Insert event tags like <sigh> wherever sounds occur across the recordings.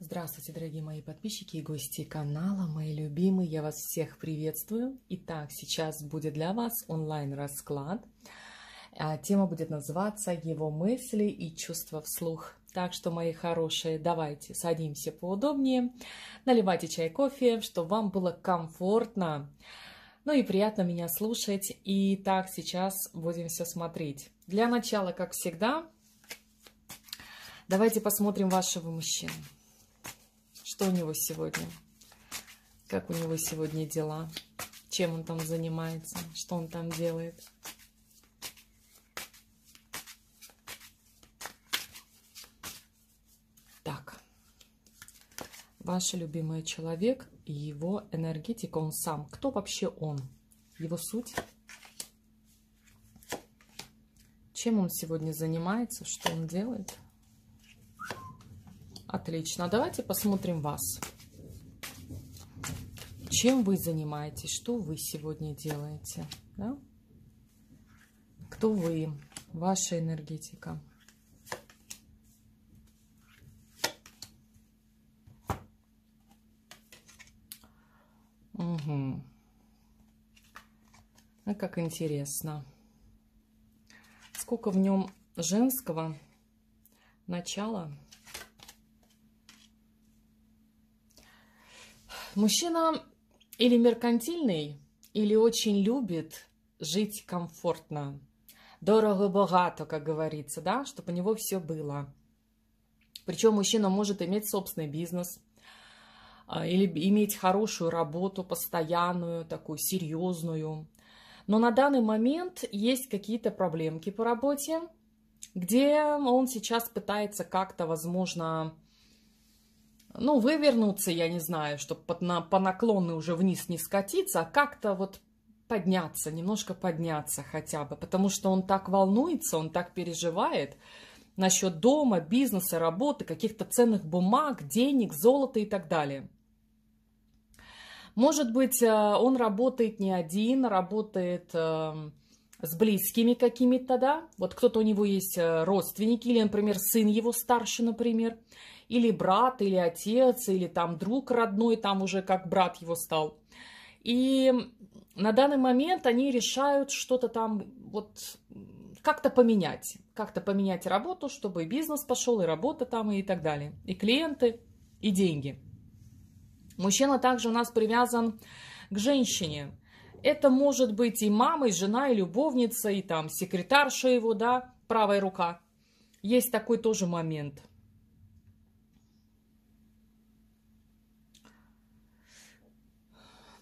Здравствуйте, дорогие мои подписчики и гости канала, мои любимые, я вас всех приветствую. Итак, сейчас будет для вас онлайн-расклад. А, тема будет называться «Его мысли и чувства вслух». Так что, мои хорошие, давайте садимся поудобнее, наливайте чай, кофе, чтобы вам было комфортно, ну и приятно меня слушать. Итак, сейчас будем все смотреть. Для начала, как всегда, давайте посмотрим вашего мужчину что у него сегодня, как у него сегодня дела, чем он там занимается, что он там делает. Так, ваш любимый человек и его энергетика, он сам. Кто вообще он? Его суть? Чем он сегодня занимается, что он делает? Отлично. Давайте посмотрим вас. Чем вы занимаетесь? Что вы сегодня делаете? Да? Кто вы? Ваша энергетика. Угу. А как интересно. Сколько в нем женского начала? Мужчина или меркантильный, или очень любит жить комфортно. Дорого-богато, как говорится, да, чтобы у него все было. Причем мужчина может иметь собственный бизнес а, или иметь хорошую работу, постоянную, такую серьезную. Но на данный момент есть какие-то проблемки по работе, где он сейчас пытается как-то, возможно, ну, вывернуться, я не знаю, чтобы на, по наклону уже вниз не скатиться, а как-то вот подняться, немножко подняться хотя бы, потому что он так волнуется, он так переживает насчет дома, бизнеса, работы, каких-то ценных бумаг, денег, золота и так далее. Может быть, э, он работает не один, работает эм, с близкими какими-то, да, вот кто-то у него есть э, родственники, или, например, сын его старше, например, или брат, или отец, или там друг родной, там уже как брат его стал. И на данный момент они решают что-то там вот как-то поменять, как-то поменять работу, чтобы и бизнес пошел, и работа там, и так далее, и клиенты, и деньги. Мужчина также у нас привязан к женщине – это может быть и мама, и жена, и любовница, и там секретарша его, да, правая рука. Есть такой тоже момент.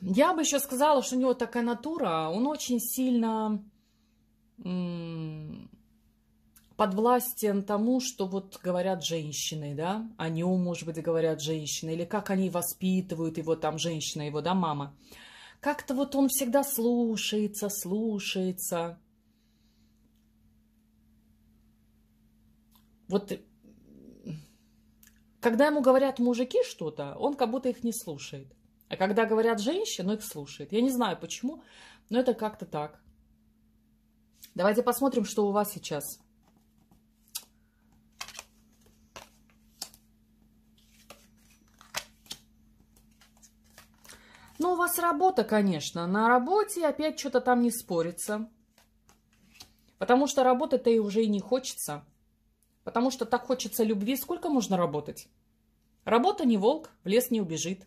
Я бы еще сказала, что у него такая натура, он очень сильно подвластен тому, что вот говорят женщины, да, о нем, может быть, говорят женщины, или как они воспитывают его, там, женщина его, да, мама. Как-то вот он всегда слушается, слушается. Вот э, когда ему говорят мужики что-то, он как будто их не слушает. А когда говорят женщины, он их слушает. Я не знаю почему, но это как-то так. Давайте посмотрим, что у вас сейчас. у вас работа, конечно. На работе опять что-то там не спорится. Потому что работать-то и уже и не хочется. Потому что так хочется любви. Сколько можно работать? Работа не волк, в лес не убежит.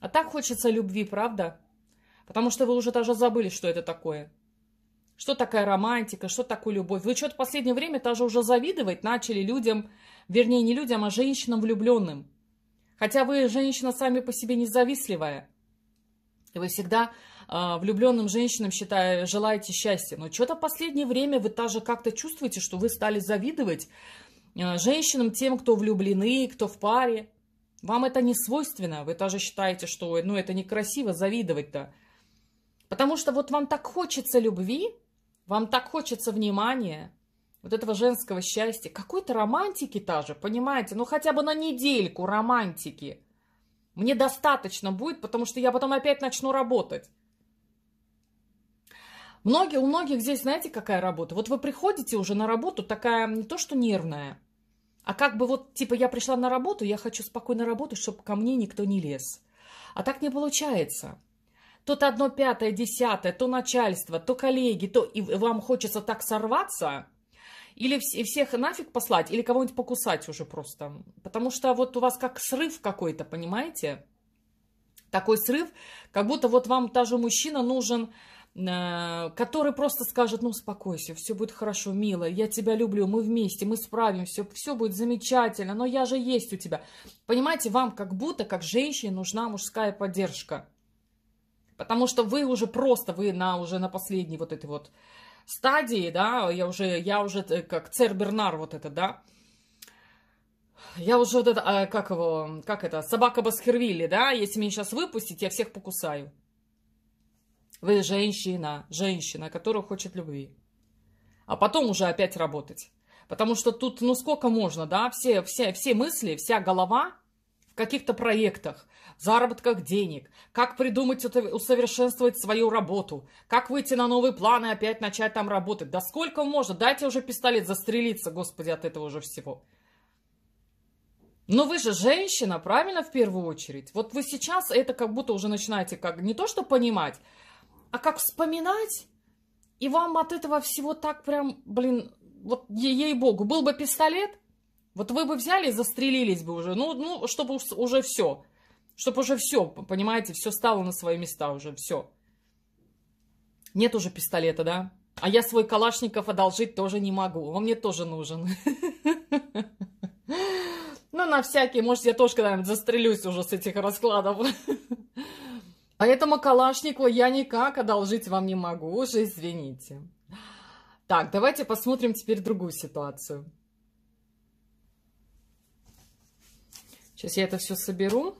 А так хочется любви, правда? Потому что вы уже даже забыли, что это такое. Что такая романтика, что такое любовь. Вы что-то в последнее время даже уже завидовать начали людям, вернее, не людям, а женщинам влюбленным. Хотя вы женщина сами по себе независливая. Вы всегда э, влюбленным женщинам считая, желаете счастья. Но что-то в последнее время вы даже как-то чувствуете, что вы стали завидовать э, женщинам, тем, кто влюблены, кто в паре. Вам это не свойственно. Вы тоже считаете, что ну, это некрасиво завидовать-то. Потому что вот вам так хочется любви, вам так хочется внимания, вот этого женского счастья, какой-то романтики та же, понимаете? Ну хотя бы на недельку романтики – мне достаточно будет, потому что я потом опять начну работать. Многие, у многих здесь, знаете, какая работа? Вот вы приходите уже на работу, такая не то что нервная, а как бы вот, типа, я пришла на работу, я хочу спокойно работать, чтобы ко мне никто не лез. А так не получается. Тут одно пятое, десятое, то начальство, то коллеги, то и вам хочется так сорваться – или всех нафиг послать, или кого-нибудь покусать уже просто. Потому что вот у вас как срыв какой-то, понимаете? Такой срыв, как будто вот вам та же мужчина нужен, э, который просто скажет, ну, успокойся, все будет хорошо, мило, я тебя люблю, мы вместе, мы справимся, все будет замечательно, но я же есть у тебя. Понимаете, вам как будто, как женщине, нужна мужская поддержка. Потому что вы уже просто, вы на, уже на последний вот этой вот стадии, да, я уже, я уже э, как Цербернар вот это, да, я уже вот это, а, как его, как это, собака Баскервилли, да, если меня сейчас выпустить, я всех покусаю. Вы женщина, женщина, которая хочет любви. А потом уже опять работать. Потому что тут, ну сколько можно, да, все, все, все мысли, вся голова, каких-то проектах, заработках денег, как придумать, это, усовершенствовать свою работу, как выйти на новые планы, опять начать там работать. Да сколько можно? Дайте уже пистолет застрелиться, господи, от этого уже всего. Но вы же женщина, правильно, в первую очередь? Вот вы сейчас это как будто уже начинаете как не то что понимать, а как вспоминать, и вам от этого всего так прям, блин, вот ей-богу, был бы пистолет, вот вы бы взяли и застрелились бы уже. Ну, ну, чтобы уже все. Чтобы уже все, понимаете, все стало на свои места уже, все. Нет уже пистолета, да? А я свой Калашников одолжить тоже не могу. Он мне тоже нужен. <laughs> Ну, на всякий, может, я тоже когда-нибудь застрелюсь уже с этих раскладов. <laughs> А этому Калашникову я никак одолжить вам не могу, уже извините. Так, давайте посмотрим теперь другую ситуацию. Сейчас я это все соберу.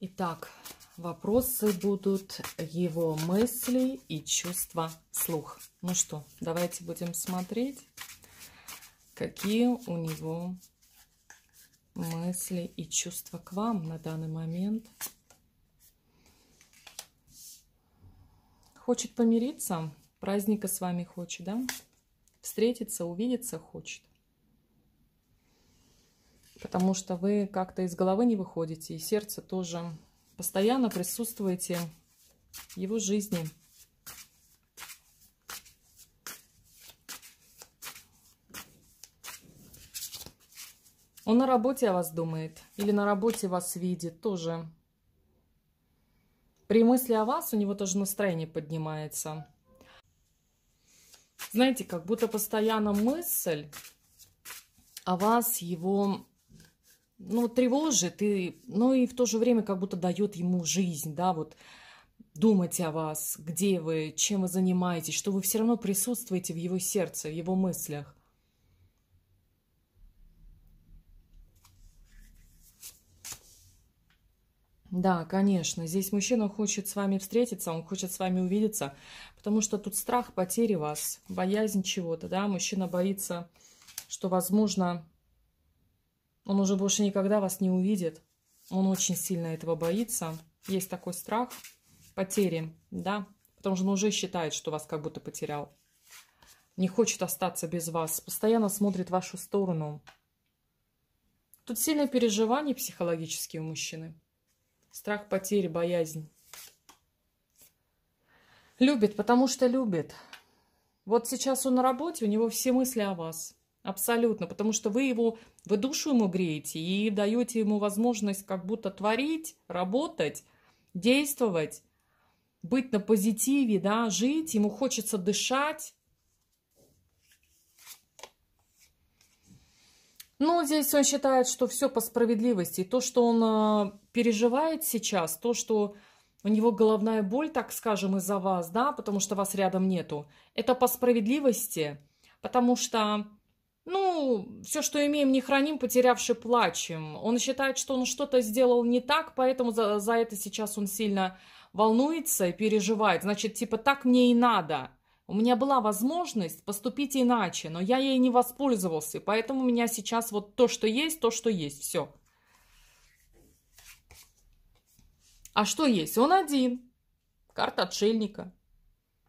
Итак, вопросы будут его мысли и чувства слух. Ну что, давайте будем смотреть, какие у него мысли и чувства к вам на данный момент – Хочет помириться, праздника с вами хочет, да? Встретиться, увидеться хочет. Потому что вы как-то из головы не выходите, и сердце тоже постоянно присутствуете в его жизни. Он на работе о вас думает или на работе вас видит тоже. При мысли о вас у него тоже настроение поднимается. Знаете, как будто постоянно мысль о вас его ну, тревожит, и, ну, и в то же время как будто дает ему жизнь, да, вот думать о вас, где вы, чем вы занимаетесь, что вы все равно присутствуете в его сердце, в его мыслях. Да, конечно. Здесь мужчина хочет с вами встретиться, он хочет с вами увидеться, потому что тут страх потери вас, боязнь чего-то, да. Мужчина боится, что, возможно, он уже больше никогда вас не увидит. Он очень сильно этого боится. Есть такой страх потери, да, потому что он уже считает, что вас как будто потерял. Не хочет остаться без вас, постоянно смотрит в вашу сторону. Тут сильные переживания психологические у мужчины. Страх потери, боязнь. Любит, потому что любит. Вот сейчас он на работе, у него все мысли о вас. Абсолютно, потому что вы его, вы душу ему греете и даете ему возможность как будто творить, работать, действовать, быть на позитиве, да, жить. Ему хочется дышать, Но ну, здесь он считает, что все по справедливости. То, что он э, переживает сейчас, то, что у него головная боль, так скажем, из-за вас, да, потому что вас рядом нету, это по справедливости, потому что, ну, все, что имеем, не храним, потерявши, плачем. Он считает, что он что-то сделал не так, поэтому за, за это сейчас он сильно волнуется и переживает. Значит, типа, так мне и надо – у меня была возможность поступить иначе, но я ей не воспользовался, поэтому у меня сейчас вот то, что есть, то, что есть, все. А что есть? Он один. Карта отшельника.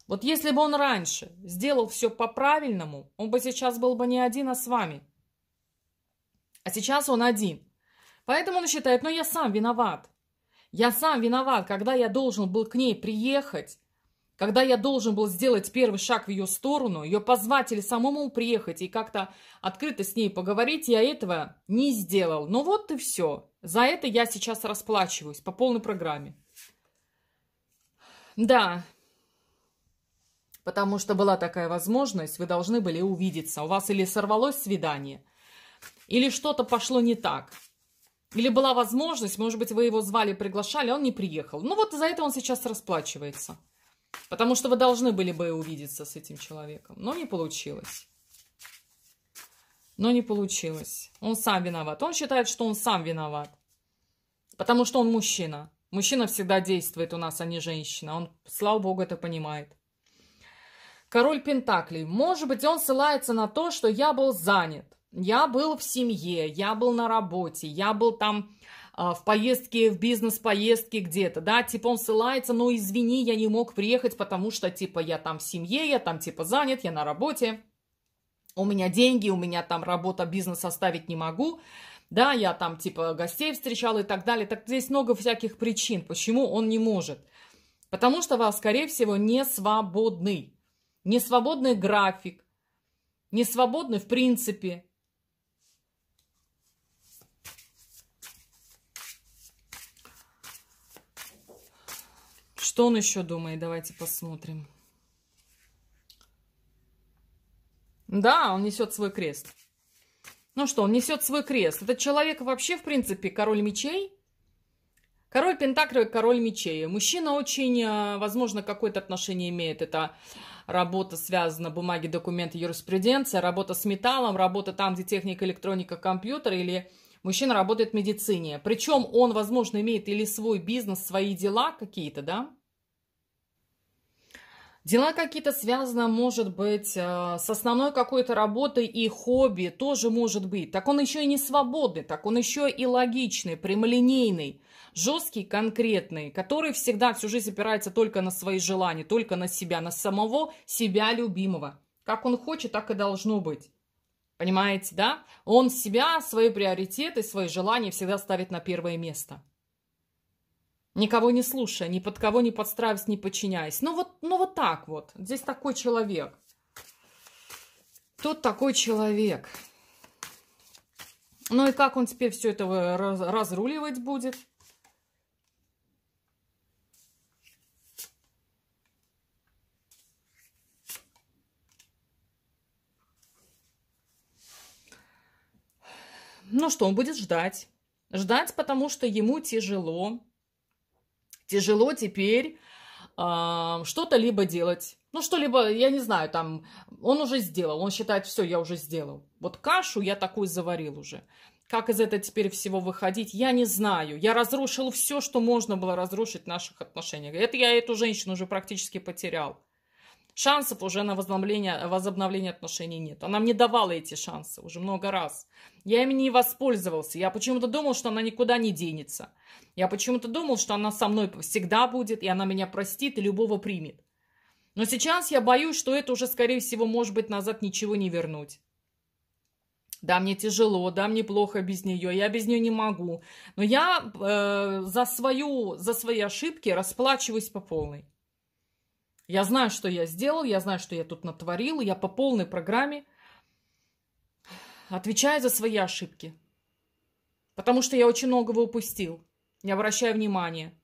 Вот если бы он раньше сделал все по-правильному, он бы сейчас был бы не один, а с вами. А сейчас он один. Поэтому он считает, ну я сам виноват. Я сам виноват, когда я должен был к ней приехать, когда я должен был сделать первый шаг в ее сторону, ее позвать или самому приехать и как-то открыто с ней поговорить, я этого не сделал. Но ну вот и все. За это я сейчас расплачиваюсь по полной программе. Да, потому что была такая возможность, вы должны были увидеться. У вас или сорвалось свидание, или что-то пошло не так. Или была возможность, может быть, вы его звали, приглашали, а он не приехал. Ну вот за это он сейчас расплачивается. Потому что вы должны были бы увидеться с этим человеком. Но не получилось. Но не получилось. Он сам виноват. Он считает, что он сам виноват. Потому что он мужчина. Мужчина всегда действует у нас, а не женщина. Он, слава богу, это понимает. Король Пентаклей. Может быть, он ссылается на то, что я был занят. Я был в семье, я был на работе, я был там а, в поездке, в бизнес-поездке где-то, да, типа он ссылается, ну извини, я не мог приехать, потому что, типа, я там в семье, я там, типа, занят, я на работе, у меня деньги, у меня там работа, бизнес оставить не могу, да, я там, типа, гостей встречал и так далее. Так здесь много всяких причин, почему он не может. Потому что вас, скорее всего, не свободный. Не свободный график, не свободный, в принципе, Что он еще думает? Давайте посмотрим. Да, он несет свой крест. Ну что, он несет свой крест. Этот человек вообще, в принципе, король мечей. Король Пентаклей, король мечей. Мужчина очень, э, возможно, какое-то отношение имеет. Это работа связана, бумаги, документы, юриспруденция, работа с металлом, работа там, где техника, электроника, компьютер, или мужчина работает в медицине. Причем он, возможно, имеет или свой бизнес, свои дела какие-то, да? Дела какие-то связаны, может быть, э, с основной какой-то работой и хобби тоже может быть. Так он еще и не свободный, так он еще и логичный, прямолинейный, жесткий, конкретный, который всегда всю жизнь опирается только на свои желания, только на себя, на самого себя любимого. Как он хочет, так и должно быть. Понимаете, да? Он себя, свои приоритеты, свои желания всегда ставит на первое место никого не слушая, ни под кого не подстраиваясь, не подчиняясь. Ну вот, ну вот так вот. Здесь такой человек. Тут такой человек. Ну и как он теперь все это разруливать будет? Ну что, он будет ждать. Ждать, потому что ему тяжело тяжело теперь э, что-то либо делать. Ну, что-либо, я не знаю, там, он уже сделал, он считает, все, я уже сделал. Вот кашу я такую заварил уже. Как из этого теперь всего выходить, я не знаю. Я разрушил все, что можно было разрушить в наших отношениях. Это я эту женщину уже практически потерял шансов уже на возобновление, возобновление отношений нет. Она мне давала эти шансы уже много раз. Я ими не воспользовался. Я почему-то думал, что она никуда не денется. Я почему-то думал, что она со мной всегда будет, и она меня простит и любого примет. Но сейчас я боюсь, что это уже, скорее всего, может быть, назад ничего не вернуть. Да, мне тяжело, да, мне плохо без нее, я без нее не могу. Но я э, за, свою, за свои ошибки расплачиваюсь по полной. Я знаю, что я сделал, я знаю, что я тут натворил, я по полной программе отвечаю за свои ошибки. Потому что я очень многого упустил, не обращая внимания.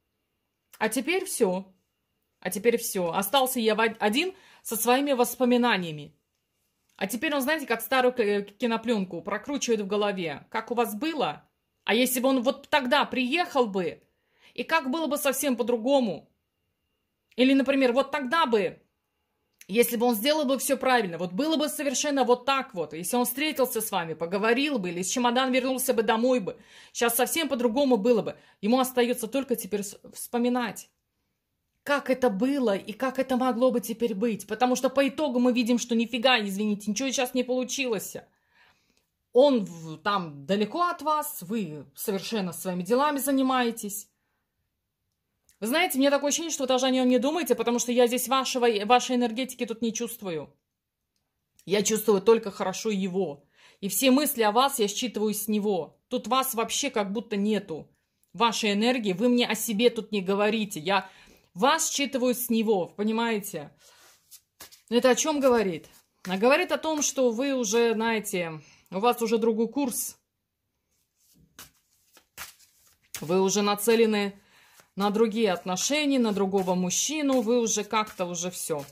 А теперь все. А теперь все. Остался я один со своими воспоминаниями. А теперь он, знаете, как старую э, кинопленку прокручивает в голове. Как у вас было? А если бы он вот тогда приехал бы, и как было бы совсем по-другому? Или, например, вот тогда бы, если бы он сделал бы все правильно, вот было бы совершенно вот так вот, если он встретился с вами, поговорил бы, или с чемодан вернулся бы домой бы, сейчас совсем по-другому было бы. Ему остается только теперь вспоминать как это было и как это могло бы теперь быть. Потому что по итогу мы видим, что нифига, извините, ничего сейчас не получилось. Он там далеко от вас, вы совершенно своими делами занимаетесь. Вы знаете, мне такое ощущение, что вы даже о нем не думаете, потому что я здесь вашего, вашей энергетики тут не чувствую. Я чувствую только хорошо его. И все мысли о вас я считываю с него. Тут вас вообще как будто нету. Вашей энергии, вы мне о себе тут не говорите. Я вас считываю с него, понимаете? Это о чем говорит? А говорит о том, что вы уже, знаете, у вас уже другой курс. Вы уже нацелены на другие отношения, на другого мужчину, вы уже как-то уже все.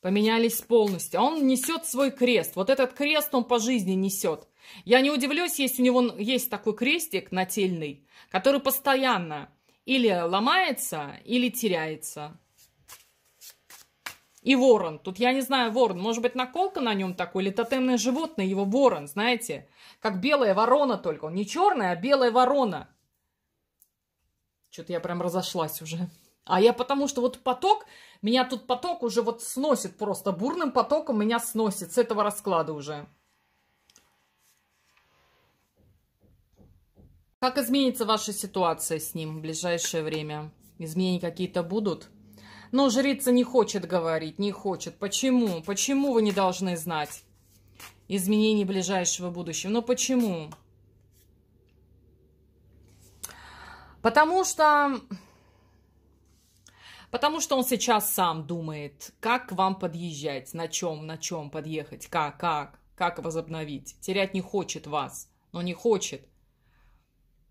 Поменялись полностью. А он несет свой крест. Вот этот крест он по жизни несет. Я не удивлюсь, если у него есть такой крестик нательный, который постоянно или ломается, или теряется. И ворон. Тут я не знаю, ворон. Может быть, наколка на нем такой, или тотемное животное, его ворон, знаете? Как белая ворона только. Он не черная, а белая ворона. Что-то я прям разошлась уже. А я потому что вот поток, меня тут поток уже вот сносит просто. Бурным потоком меня сносит с этого расклада уже. Как изменится ваша ситуация с ним в ближайшее время? Изменения какие-то будут? Но жрица не хочет говорить, не хочет. Почему? Почему вы не должны знать изменений ближайшего будущего? Но ну, почему? Почему? Потому что... Потому что он сейчас сам думает, как к вам подъезжать, на чем, на чем подъехать, как, как, как возобновить. Терять не хочет вас, но не хочет.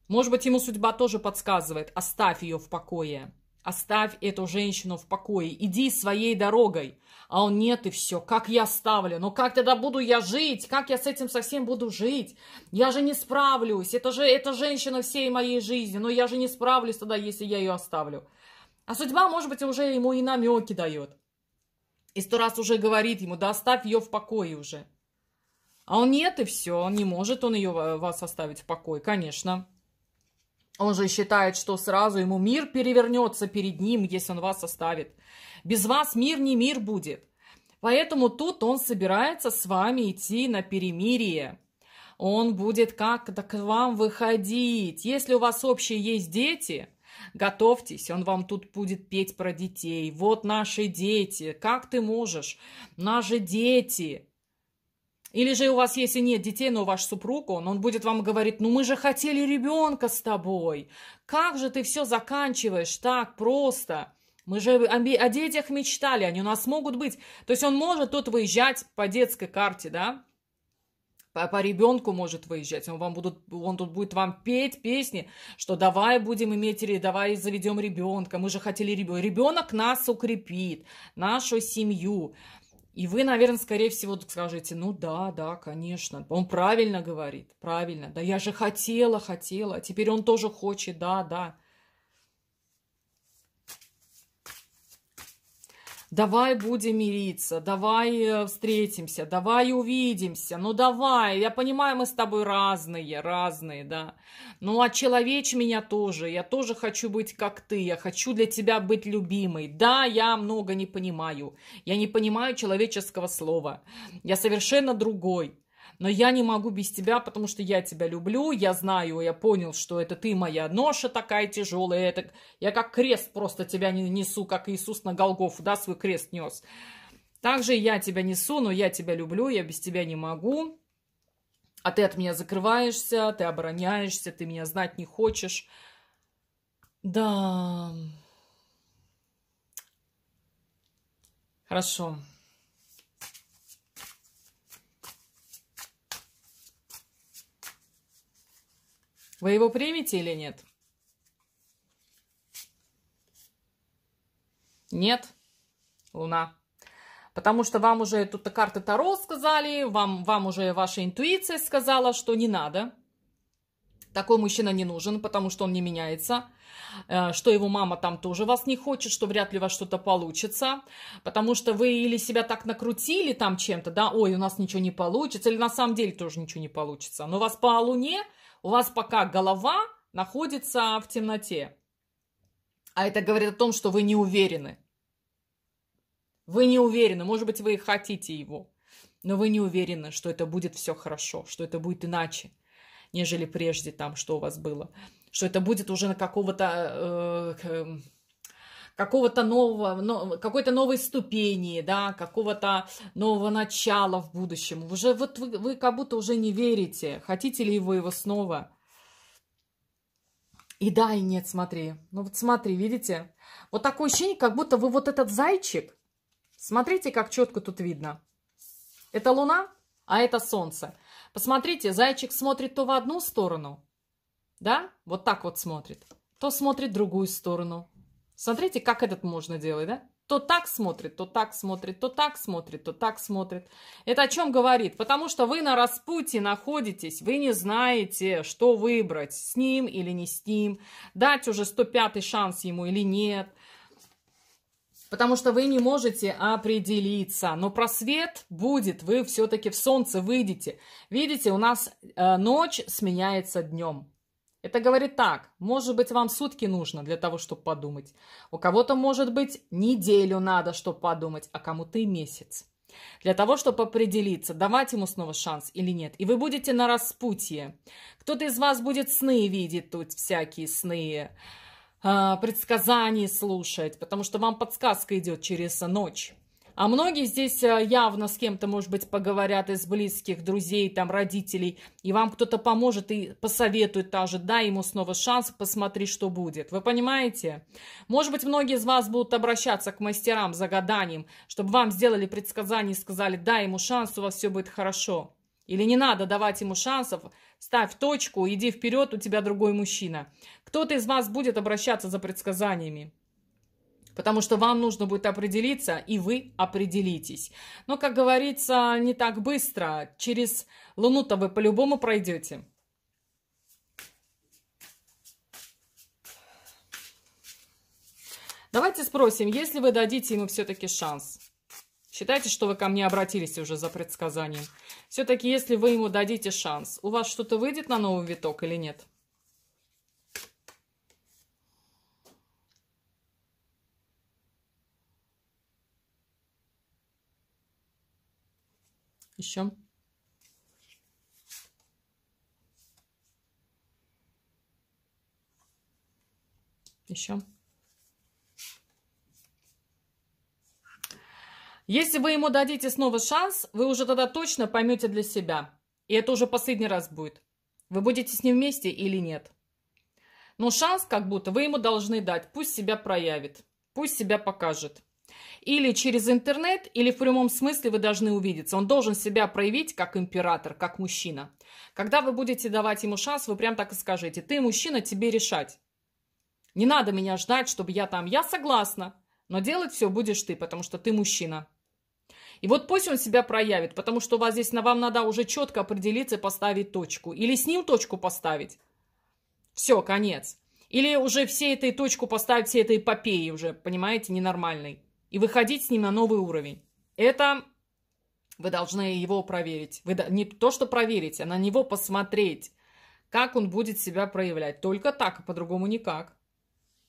Может быть, ему судьба тоже подсказывает, оставь ее в покое. Оставь эту женщину в покое, иди своей дорогой. А он, нет и все, как я ставлю, ну как тогда буду я жить, как я с этим совсем буду жить? Я же не справлюсь, это же эта женщина всей моей жизни, но я же не справлюсь тогда, если я ее оставлю. А судьба, может быть, уже ему и намеки дает. И сто раз уже говорит ему, да оставь ее в покое уже. А он нет и все, он не может он ее э, вас оставить в покое, конечно. Он же считает, что сразу ему мир перевернется перед ним, если он вас оставит. Без вас мир не мир будет. Поэтому тут он собирается с вами идти на перемирие. Он будет как-то к вам выходить. Если у вас общие есть дети, готовьтесь, он вам тут будет петь про детей. Вот наши дети, как ты можешь? Наши дети. Или же у вас, если нет детей, но ваш супруг, он, он будет вам говорить, ну мы же хотели ребенка с тобой. Как же ты все заканчиваешь так просто? Мы же о детях мечтали, они у нас могут быть. То есть он может тут выезжать по детской карте, да? По, по ребенку может выезжать. Он, вам будут, он тут будет вам петь песни, что давай будем иметь, давай заведем ребенка. Мы же хотели ребенка. Ребенок нас укрепит, нашу семью. И вы, наверное, скорее всего скажете, ну да, да, конечно, он правильно говорит, правильно, да я же хотела, хотела, а теперь он тоже хочет, да, да. давай будем мириться, давай э, встретимся, давай увидимся, ну давай, я понимаю, мы с тобой разные, разные, да, ну а человечь меня тоже, я тоже хочу быть как ты, я хочу для тебя быть любимой, да, я много не понимаю, я не понимаю человеческого слова, я совершенно другой, но я не могу без тебя, потому что я тебя люблю, я знаю, я понял, что это ты моя ноша такая тяжелая, это... я как крест просто тебя не несу, как Иисус на Голгофу, да, свой крест нес. Также я тебя несу, но я тебя люблю, я без тебя не могу, а ты от меня закрываешься, ты обороняешься, ты меня знать не хочешь. Да. Хорошо. Вы его примете или нет? Нет. Луна. Потому что вам уже тут карты Таро сказали, вам, вам уже ваша интуиция сказала, что не надо. Такой мужчина не нужен, потому что он не меняется. Э, что его мама там тоже вас не хочет, что вряд ли у вас что-то получится. Потому что вы или себя так накрутили там чем-то, да, ой, у нас ничего не получится, или на самом деле тоже ничего не получится. Но у вас по луне у вас пока голова находится в темноте. А это говорит о том, что вы не уверены. Вы не уверены, может быть, вы и хотите его, но вы не уверены, что это будет все хорошо, что это будет иначе, нежели прежде там, что у вас было, что это будет уже на какого-то... Э, эм, какого-то нового, но, какой-то новой ступени, да, какого-то нового начала в будущем. Уже вот вы, вы как будто уже не верите, хотите ли вы его снова. И да, и нет, смотри. Ну вот смотри, видите? Вот такое ощущение, как будто вы вот этот зайчик. Смотрите, как четко тут видно. Это луна, а это солнце. Посмотрите, зайчик смотрит то в одну сторону, да, вот так вот смотрит, то смотрит в другую сторону. Смотрите, как этот можно делать, да? То так смотрит, то так смотрит, то так смотрит, то так смотрит. Это о чем говорит? Потому что вы на распутье находитесь, вы не знаете, что выбрать, с ним или не с ним, дать уже 105 шанс ему или нет. Потому что вы не можете определиться. Но просвет будет, вы все-таки в солнце выйдете. Видите, у нас э, ночь сменяется днем. Это говорит так, может быть, вам сутки нужно для того, чтобы подумать. У кого-то, может быть, неделю надо, чтобы подумать, а кому-то и месяц. Для того, чтобы определиться, давать ему снова шанс или нет. И вы будете на распутье. Кто-то из вас будет сны видеть тут, всякие сны, а, предсказания слушать, потому что вам подсказка идет через ночь. А многие здесь э, явно с кем-то, может быть, поговорят из близких, друзей, там, родителей. И вам кто-то поможет и посоветует тоже. Дай ему снова шанс, посмотри, что будет. Вы понимаете? Может быть, многие из вас будут обращаться к мастерам за гаданием, чтобы вам сделали предсказание и сказали, дай ему шанс, у вас все будет хорошо. Или не надо давать ему шансов, ставь точку, иди вперед, у тебя другой мужчина. Кто-то из вас будет обращаться за предсказаниями потому что вам нужно будет определиться, и вы определитесь. Но, как говорится, не так быстро. Через Луну-то вы по-любому пройдете. Давайте спросим, если вы дадите ему все-таки шанс. Считайте, что вы ко мне обратились уже за предсказанием. Все-таки, если вы ему дадите шанс, у вас что-то выйдет на новый виток или нет? Еще. Еще. Если вы ему дадите снова шанс, вы уже тогда точно поймете для себя. И это уже последний раз будет. Вы будете с ним вместе или нет. Но шанс как будто вы ему должны дать. Пусть себя проявит. Пусть себя покажет или через интернет, или в прямом смысле вы должны увидеться. Он должен себя проявить как император, как мужчина. Когда вы будете давать ему шанс, вы прям так и скажите, ты мужчина, тебе решать. Не надо меня ждать, чтобы я там, я согласна, но делать все будешь ты, потому что ты мужчина. И вот пусть он себя проявит, потому что у вас здесь на вам надо уже четко определиться, и поставить точку. Или с ним точку поставить. Все, конец. Или уже все этой точку поставить, все этой эпопеи уже, понимаете, ненормальной и выходить с ним на новый уровень. Это вы должны его проверить. Вы не то, что проверить, а на него посмотреть, как он будет себя проявлять. Только так, а по-другому никак.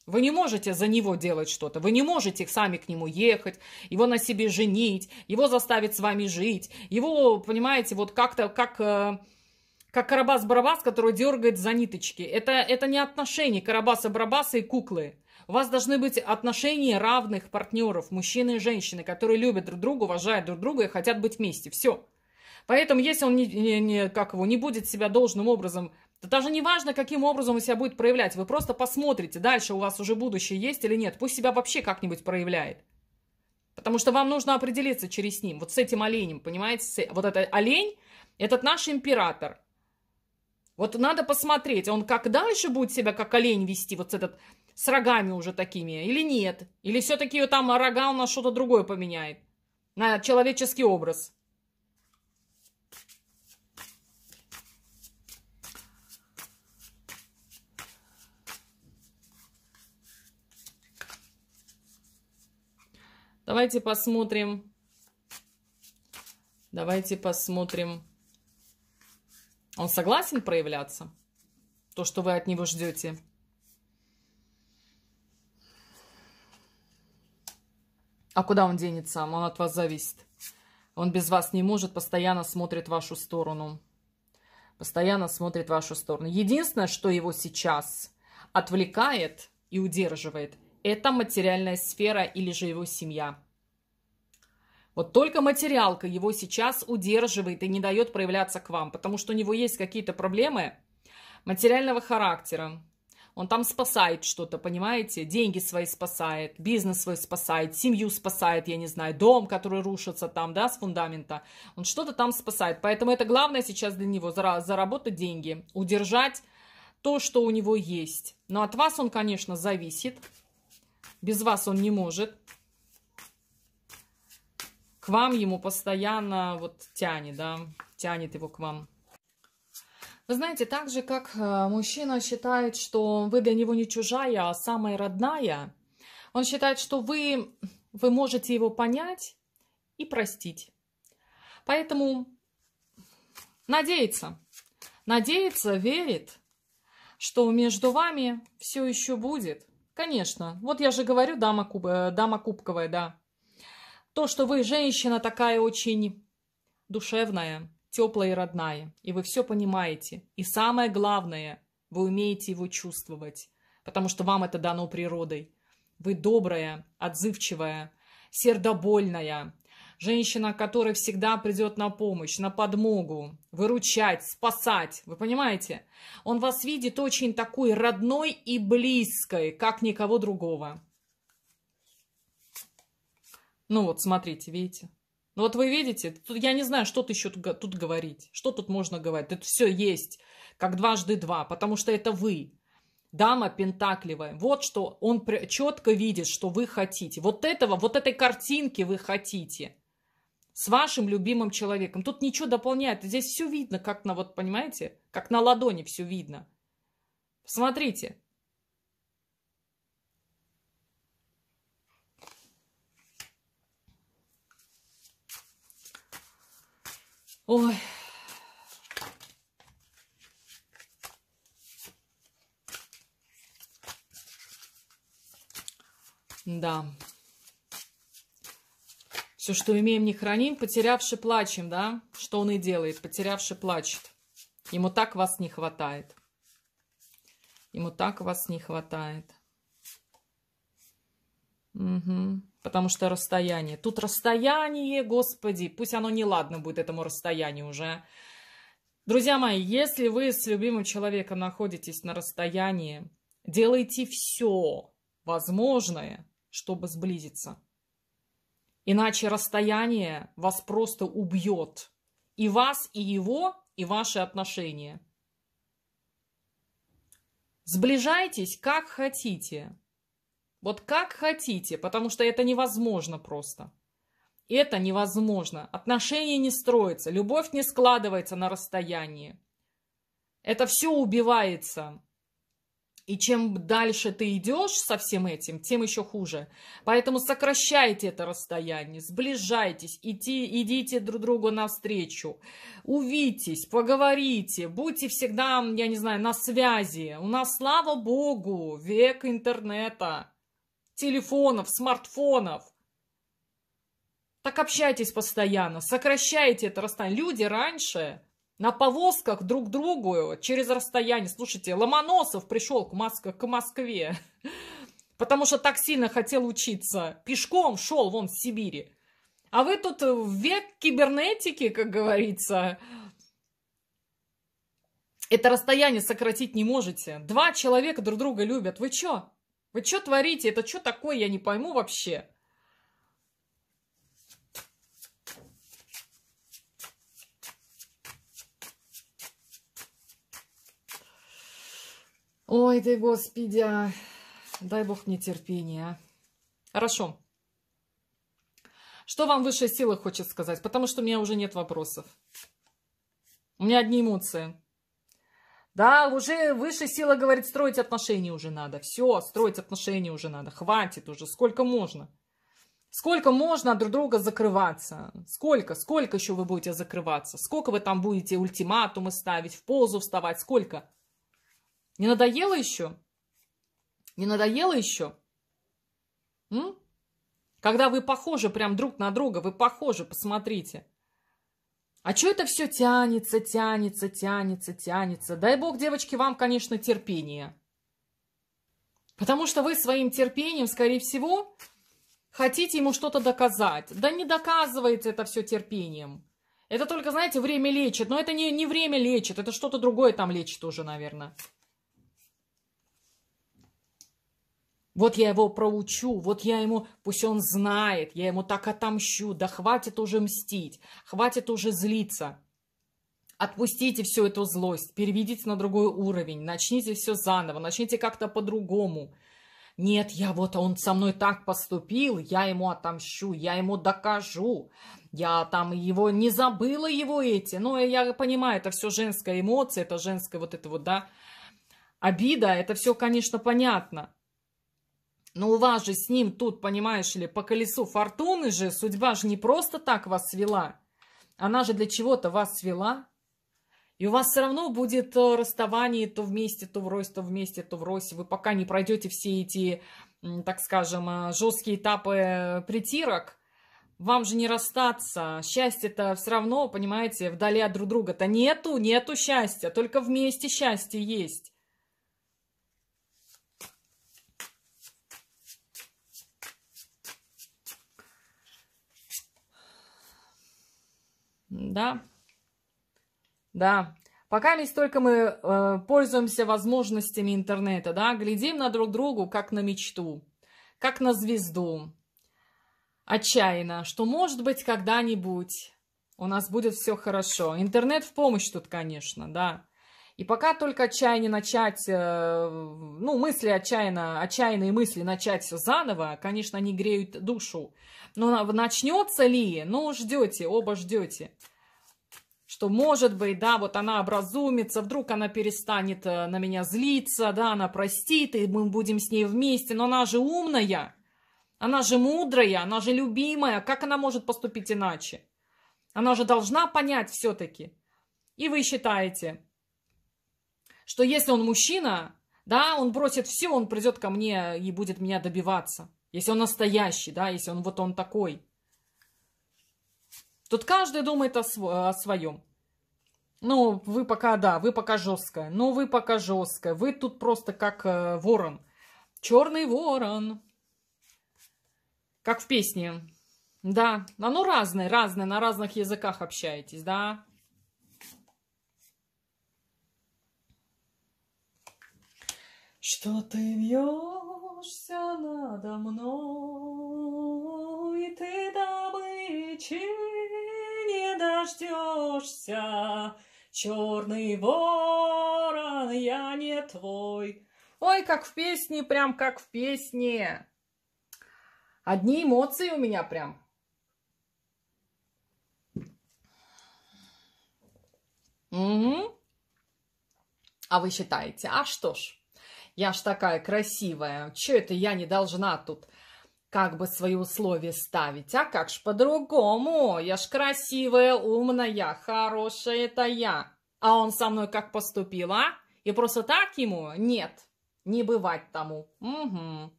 Вы не можете за него делать что-то. Вы не можете сами к нему ехать, его на себе женить, его заставить с вами жить. Его, понимаете, вот как-то, как, э, как Карабас-Барабас, который дергает за ниточки. Это, это не отношения Карабаса-Барабаса и куклы. У вас должны быть отношения равных партнеров, мужчины и женщины, которые любят друг друга, уважают друг друга и хотят быть вместе. Все. Поэтому, если он не, не, не, как его, не будет себя должным образом, то даже не важно, каким образом он себя будет проявлять, вы просто посмотрите, дальше у вас уже будущее есть или нет, пусть себя вообще как-нибудь проявляет. Потому что вам нужно определиться через ним, вот с этим оленем, понимаете? Вот этот олень, этот наш император. Вот надо посмотреть, он когда еще будет себя как олень вести, вот с этот с рогами уже такими, или нет? Или все-таки там рога у нас что-то другое поменяет? На человеческий образ. Давайте посмотрим. Давайте посмотрим. Он согласен проявляться? То, что вы от него ждете? А куда он денется? Он от вас зависит. Он без вас не может, постоянно смотрит в вашу сторону. Постоянно смотрит в вашу сторону. Единственное, что его сейчас отвлекает и удерживает, это материальная сфера или же его семья. Вот только материалка его сейчас удерживает и не дает проявляться к вам, потому что у него есть какие-то проблемы материального характера. Он там спасает что-то, понимаете? Деньги свои спасает, бизнес свой спасает, семью спасает, я не знаю, дом, который рушится там, да, с фундамента. Он что-то там спасает. Поэтому это главное сейчас для него – заработать деньги, удержать то, что у него есть. Но от вас он, конечно, зависит. Без вас он не может вам ему постоянно вот тянет, да, тянет его к вам. Вы знаете, так же, как э, мужчина считает, что вы для него не чужая, а самая родная, он считает, что вы, вы можете его понять и простить. Поэтому надеется, надеется, верит, что между вами все еще будет. Конечно, вот я же говорю, дама, куб, э, дама кубковая, да. То, что вы женщина такая очень душевная, теплая и родная, и вы все понимаете. И самое главное, вы умеете его чувствовать, потому что вам это дано природой. Вы добрая, отзывчивая, сердобольная, женщина, которая всегда придет на помощь, на подмогу, выручать, спасать. Вы понимаете? Он вас видит очень такой родной и близкой, как никого другого. Ну вот, смотрите, видите? Ну вот вы видите, тут, я не знаю, что тут еще тут, тут говорить, что тут можно говорить. Это все есть, как дважды два, потому что это вы. Дама Пентакливая. Вот что он четко видит, что вы хотите. Вот этого, вот этой картинки вы хотите. С вашим любимым человеком. Тут ничего дополняет. Здесь все видно, как на, вот понимаете, как на ладони все видно. Смотрите, Ой. Да. Все, что имеем, не храним, потерявши плачем, да? Что он и делает, потерявши плачет. Ему так вас не хватает. Ему так вас не хватает. Угу потому что расстояние. Тут расстояние, господи, пусть оно неладно будет этому расстоянию уже. Друзья мои, если вы с любимым человеком находитесь на расстоянии, делайте все возможное, чтобы сблизиться. Иначе расстояние вас просто убьет. И вас, и его, и ваши отношения. Сближайтесь как хотите, вот как хотите, потому что это невозможно просто. Это невозможно. Отношения не строятся, любовь не складывается на расстоянии. Это все убивается. И чем дальше ты идешь со всем этим, тем еще хуже. Поэтому сокращайте это расстояние, сближайтесь, идти, идите друг другу навстречу, увидитесь, поговорите, будьте всегда, я не знаю, на связи. У нас, слава богу, век интернета телефонов, смартфонов. Так общайтесь постоянно, сокращайте это расстояние. Люди раньше на повозках друг другу через расстояние. Слушайте, Ломоносов пришел к, Моск... к Москве, <laughs> потому что так сильно хотел учиться. Пешком шел вон в Сибири. А вы тут в век кибернетики, как говорится, это расстояние сократить не можете. Два человека друг друга любят. Вы чё? Вы что творите? Это что такое? Я не пойму вообще. Ой ты, господи, а. дай бог мне терпения. А. Хорошо. Что вам высшая сила хочет сказать? Потому что у меня уже нет вопросов. У меня одни эмоции. Да, уже высшая сила говорит, строить отношения уже надо. Все, строить отношения уже надо. Хватит уже, сколько можно. Сколько можно друг друга закрываться? Сколько, сколько еще вы будете закрываться? Сколько вы там будете ультиматумы ставить, в позу вставать? Сколько? Не надоело еще? Не надоело еще? М? Когда вы похожи прям друг на друга, вы похожи, посмотрите. А что это все тянется, тянется, тянется, тянется? Дай бог, девочки, вам, конечно, терпение. Потому что вы своим терпением, скорее всего, хотите ему что-то доказать. Да не доказывается это все терпением. Это только, знаете, время лечит. Но это не, не время лечит, это что-то другое там лечит уже, наверное. Вот я его проучу, вот я ему, пусть он знает, я ему так отомщу, да хватит уже мстить, хватит уже злиться. Отпустите всю эту злость, переведите на другой уровень, начните все заново, начните как-то по-другому. Нет, я вот, он со мной так поступил, я ему отомщу, я ему докажу. Я там его, не забыла его эти. но я понимаю, это все женская эмоция, это женская вот это вот, да, обида, это все, конечно, понятно. Но у вас же с ним тут, понимаешь ли, по колесу фортуны же судьба же не просто так вас свела. Она же для чего-то вас свела. И у вас все равно будет э, расставание то вместе, то врозь, то вместе, то врозь. Вы пока не пройдете все эти, так скажем, э, жесткие этапы э, притирок, вам же не расстаться. Счастье-то все равно, понимаете, вдали от друг друга-то нету, нету счастья. Только вместе счастье есть. Да. Да. Пока лишь только мы э, пользуемся возможностями интернета, да, глядим на друг другу как на мечту, как на звезду, отчаянно, что может быть когда-нибудь у нас будет все хорошо. Интернет в помощь тут, конечно, да. И пока только отчаянно начать, э, ну, мысли отчаянно, отчаянные мысли начать все заново, конечно, они греют душу. Но начнется ли? Ну, ждете, оба ждете. Что может быть, да, вот она образумится, вдруг она перестанет э, на меня злиться, да, она простит, и мы будем с ней вместе, но она же умная, она же мудрая, она же любимая, как она может поступить иначе? Она же должна понять все-таки. И вы считаете, что если он мужчина, да, он бросит все, он придет ко мне и будет меня добиваться. Если он настоящий, да, если он вот он такой. Тут каждый думает о, сво о своем. Ну, вы пока, да, вы пока жесткая. Ну, вы пока жесткая. Вы тут просто как э, ворон. Черный ворон. Как в песне. Да, оно разное, разное, на разных языках общаетесь, да. Что ты вьешься надо мной, ты добычи не дождешься. Черный ворон, я не твой. Ой, как в песне, прям как в песне. Одни эмоции у меня прям. Угу. А вы считаете, а что ж? Я ж такая красивая, че это я не должна тут как бы свои условия ставить? А как ж по-другому? Я ж красивая, умная, хорошая это я. А он со мной как поступил, а? И просто так ему? Нет, не бывать тому. Угу,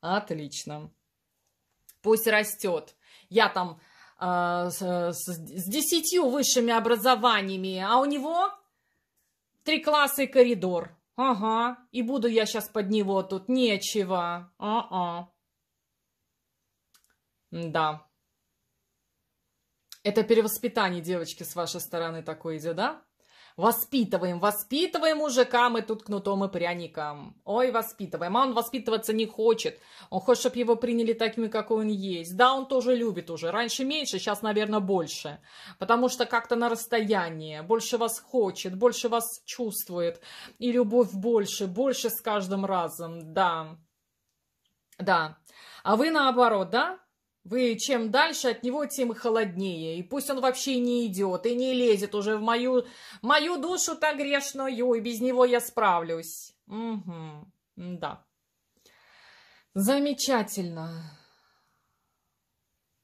отлично. Пусть растет. Я там э, с, с десятью высшими образованиями, а у него три класса и коридор. Ага, и буду я сейчас под него тут, нечего. А-а. Да. Это перевоспитание девочки с вашей стороны такое идет, да? Воспитываем, воспитываем мужика мы тут кнутом и пряником. Ой, воспитываем. А он воспитываться не хочет. Он хочет, чтобы его приняли такими, какой он есть. Да, он тоже любит уже. Раньше меньше, сейчас, наверное, больше. Потому что как-то на расстоянии. Больше вас хочет, больше вас чувствует. И любовь больше, больше с каждым разом. Да. Да. А вы наоборот, да? Вы чем дальше от него, тем холоднее. И пусть он вообще не идет и не лезет уже в мою, мою душу-то грешную, и без него я справлюсь. Угу, да. Замечательно.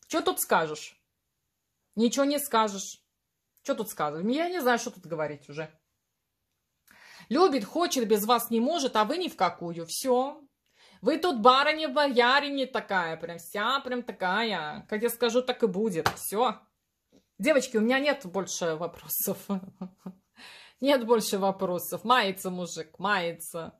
Что тут скажешь? Ничего не скажешь. Что тут скажешь? Я не знаю, что тут говорить уже. Любит, хочет, без вас не может, а вы ни в какую. Все, вы тут барыня боярине такая, прям вся прям такая. Как я скажу, так и будет. Все. Девочки, у меня нет больше вопросов. <laughs> Нет больше вопросов. Мается мужик, мается.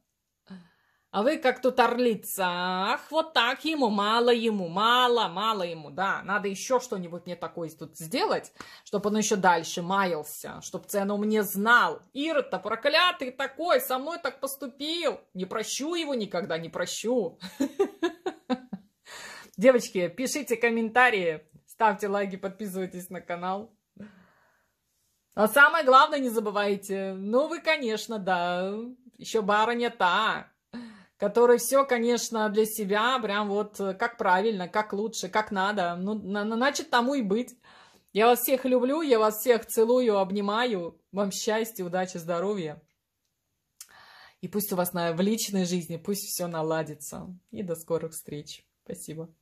А вы как тут орлица. Ах, вот так ему, мало ему, мало, мало ему. Да, надо еще что-нибудь мне такое тут сделать, чтобы он еще дальше маялся, чтобы цену мне знал. Ирод-то проклятый такой, со мной так поступил. Не прощу его никогда, не прощу. <laughs> Девочки, пишите комментарии, ставьте лайки, подписывайтесь на канал. А самое главное, не забывайте, ну вы, конечно, да, еще барыня та, который все, конечно, для себя, прям вот э, как правильно, как лучше, как надо. Ну, значит, тому и быть. Я вас всех люблю, я вас всех целую, обнимаю. Вам счастья, удачи, здоровья. И пусть у вас на, в личной жизни, пусть все наладится. И до скорых встреч. Спасибо.